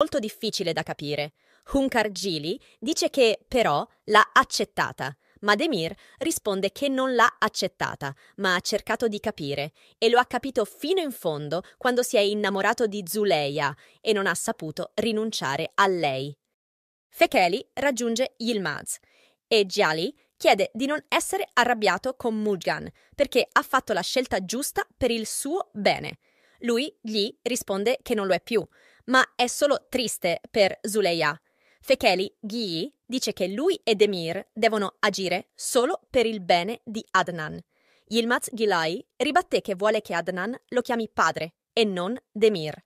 molto difficile da capire. Hunkar Gili dice che, però, l'ha accettata. ma Demir risponde che non l'ha accettata, ma ha cercato di capire e lo ha capito fino in fondo quando si è innamorato di Zuleia e non ha saputo rinunciare a lei. Fekeli raggiunge Yilmaz e Giali chiede di non essere arrabbiato con Mujgan perché ha fatto la scelta giusta per il suo bene lui gli risponde che non lo è più, ma è solo triste per Zuleya. Fekeli Ghi dice che lui e Demir devono agire solo per il bene di Adnan. Yilmaz Gilai ribatté che vuole che Adnan lo chiami padre e non Demir.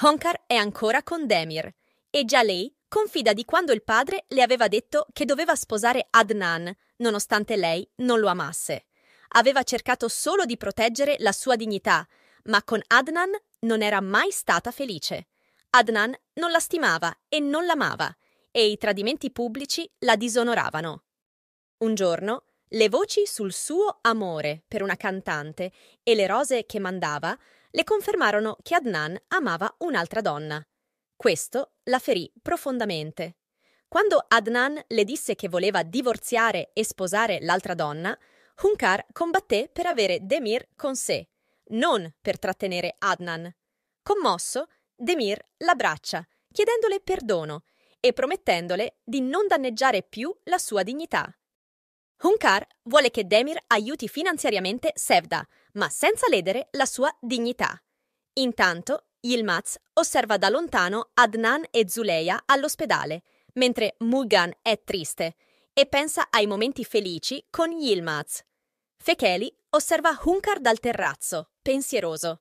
Honkar è ancora con Demir e già lei confida di quando il padre le aveva detto che doveva sposare Adnan, nonostante lei non lo amasse. Aveva cercato solo di proteggere la sua dignità ma con Adnan non era mai stata felice. Adnan non la stimava e non l'amava, e i tradimenti pubblici la disonoravano. Un giorno, le voci sul suo amore per una cantante e le rose che mandava le confermarono che Adnan amava un'altra donna. Questo la ferì profondamente. Quando Adnan le disse che voleva divorziare e sposare l'altra donna, Hunkar combatté per avere Demir con sé non per trattenere Adnan. Commosso, Demir l'abbraccia, chiedendole perdono e promettendole di non danneggiare più la sua dignità. Hunkar vuole che Demir aiuti finanziariamente Sevda, ma senza ledere la sua dignità. Intanto, Yilmaz osserva da lontano Adnan e Zuleia all'ospedale, mentre Mugan è triste e pensa ai momenti felici con Yilmaz. Fekeli osserva Hunkar dal terrazzo. Pensieroso.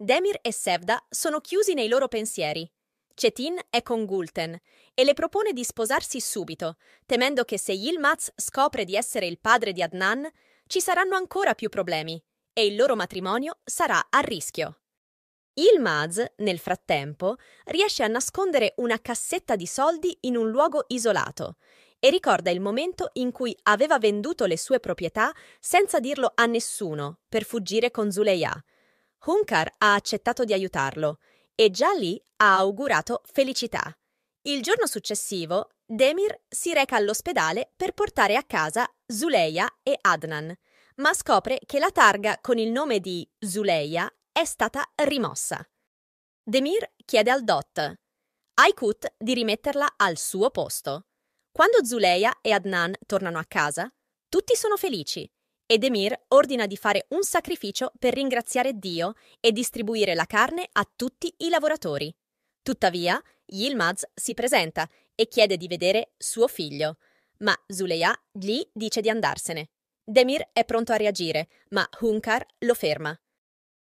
Demir e Sevda sono chiusi nei loro pensieri. Cetin è con Gulten e le propone di sposarsi subito, temendo che se Yilmaz scopre di essere il padre di Adnan, ci saranno ancora più problemi e il loro matrimonio sarà a rischio. Yilmaz, nel frattempo, riesce a nascondere una cassetta di soldi in un luogo isolato e ricorda il momento in cui aveva venduto le sue proprietà senza dirlo a nessuno per fuggire con Zuleya. Hunkar ha accettato di aiutarlo e già lì ha augurato felicità. Il giorno successivo, Demir si reca all'ospedale per portare a casa Zuleya e Adnan, ma scopre che la targa con il nome di Zuleya è stata rimossa. Demir chiede al Dot, Aikut di rimetterla al suo posto. Quando Zuleia e Adnan tornano a casa, tutti sono felici ed Emir ordina di fare un sacrificio per ringraziare Dio e distribuire la carne a tutti i lavoratori. Tuttavia, Yilmaz si presenta e chiede di vedere suo figlio, ma Zuleia gli dice di andarsene. Demir è pronto a reagire, ma Hunkar lo ferma.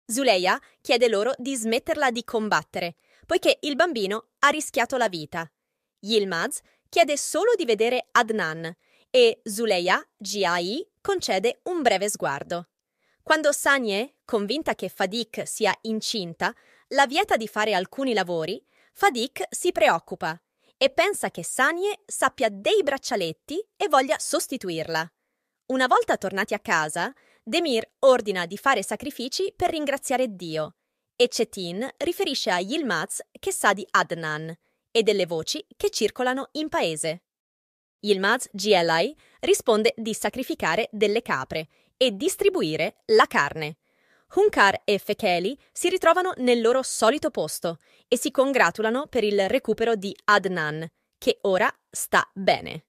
Zuleia chiede loro di smetterla di combattere, poiché il bambino ha rischiato la vita. Yilmaz chiede solo di vedere Adnan e Zuleya Giai concede un breve sguardo. Quando Sanie, convinta che Fadik sia incinta, la vieta di fare alcuni lavori, Fadik si preoccupa e pensa che Sanie sappia dei braccialetti e voglia sostituirla. Una volta tornati a casa, Demir ordina di fare sacrifici per ringraziare Dio e Cetin riferisce a Yilmaz che sa di Adnan e delle voci che circolano in paese. Yilmaz GLI risponde di sacrificare delle capre e distribuire la carne. Hunkar e Fekeli si ritrovano nel loro solito posto e si congratulano per il recupero di Adnan, che ora sta bene.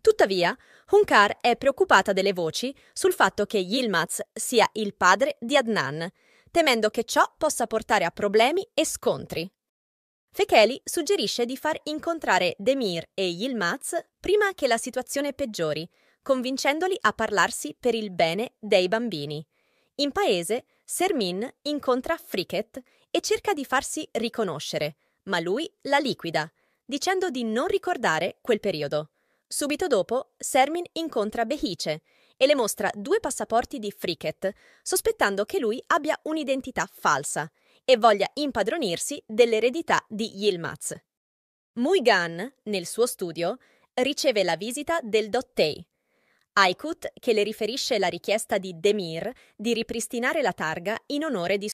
Tuttavia, Hunkar è preoccupata delle voci sul fatto che Yilmaz sia il padre di Adnan, temendo che ciò possa portare a problemi e scontri. Fekeli suggerisce di far incontrare Demir e Yilmaz prima che la situazione peggiori, convincendoli a parlarsi per il bene dei bambini. In paese, Sermin incontra Friket e cerca di farsi riconoscere, ma lui la liquida, dicendo di non ricordare quel periodo. Subito dopo, Sermin incontra Behice e le mostra due passaporti di Friket, sospettando che lui abbia un'identità falsa e voglia impadronirsi dell'eredità di Yilmaz. Muigan, nel suo studio, riceve la visita del Dottei, Aikut che le riferisce la richiesta di Demir di ripristinare la targa in onore di